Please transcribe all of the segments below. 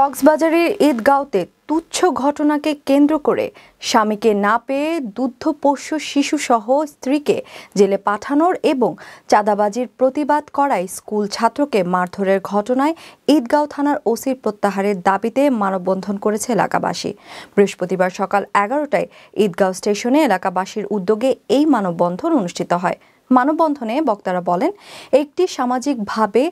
কক্সবাজারের ঈদগাঁওতে তুচ্ছ ঘটনাকে কেন্দ্র করে স্বামীকে না পেয়ে পোষ্য শিশুসহ স্ত্রীকে জেলে পাঠানোর এবং চাঁদাবাজির প্রতিবাদ করায় স্কুল ছাত্রকে মারধরের ঘটনায় ঈদগাঁও থানার ওসির প্রত্যাহারের দাবিতে মানববন্ধন করেছে এলাকাবাসী বৃহস্পতিবার সকাল এগারোটায় ঈদগাঁও স্টেশনে এলাকাবাসীর উদ্যোগে এই মানববন্ধন অনুষ্ঠিত হয় মানববন্ধনে বক্তারা বলেন একটি সামাজিকভাবে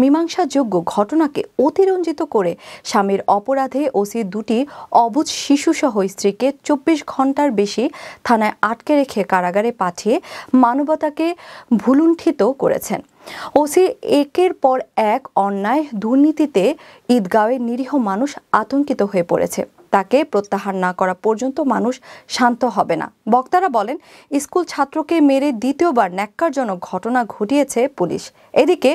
মীমাংসাযোগ্য ঘটনাকে অতিরঞ্জিত করে স্বামীর অপরাধে ওসি দুটি অবুজ শিশুসহ স্ত্রীকে চব্বিশ ঘন্টার বেশি থানায় আটকে রেখে কারাগারে পাঠিয়ে মানবতাকে ভুলুণ্ঠিত করেছেন ওসি একের পর এক অন্যায় দুর্নীতিতে ঈদগাঁওয়ের নিরীহ মানুষ আতঙ্কিত হয়ে পড়েছে তাকে প্রত্যাহার না করা পর্যন্ত মানুষ শান্ত হবে না বক্তারা বলেন স্কুল ছাত্রকে মেরে দ্বিতীয়বার ন্যাক্কারজনক ঘটনা ঘটিয়েছে পুলিশ এদিকে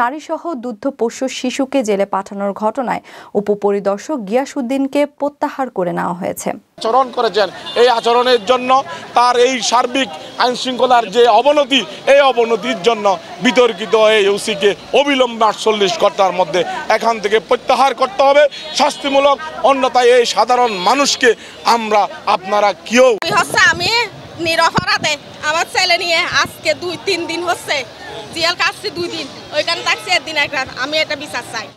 নারীসহ দুগ্ধ পোষ্য শিশুকে জেলে পাঠানোর ঘটনায় উপপরিদর্শক গিয়াসুদ্দিনকে প্রত্যাহার করে নেওয়া হয়েছে আচরণ করেছেন এই আচরণের জন্য তার এই সার্বিক আইন শৃঙ্খলার যে অবনতি এই অবনতির জন্য বিতর্কিত এই ওসিকে অবিলম্বে আটচল্লিশ ঘন্টার মধ্যে এখান থেকে প্রত্যাহার করতে হবে শাস্তিমূলক অন্যথায় এই সাধারণ মানুষকে আমরা আপনারা কেউ হচ্ছে আমি নিরহরাতে আমার ছেলে নিয়ে আজকে দুই তিন দিন হচ্ছে জিয়াল কাটছে দুই দিন ওইখানে থাকছে একদিন এক রাত আমি এটা বিশ্বাস চাই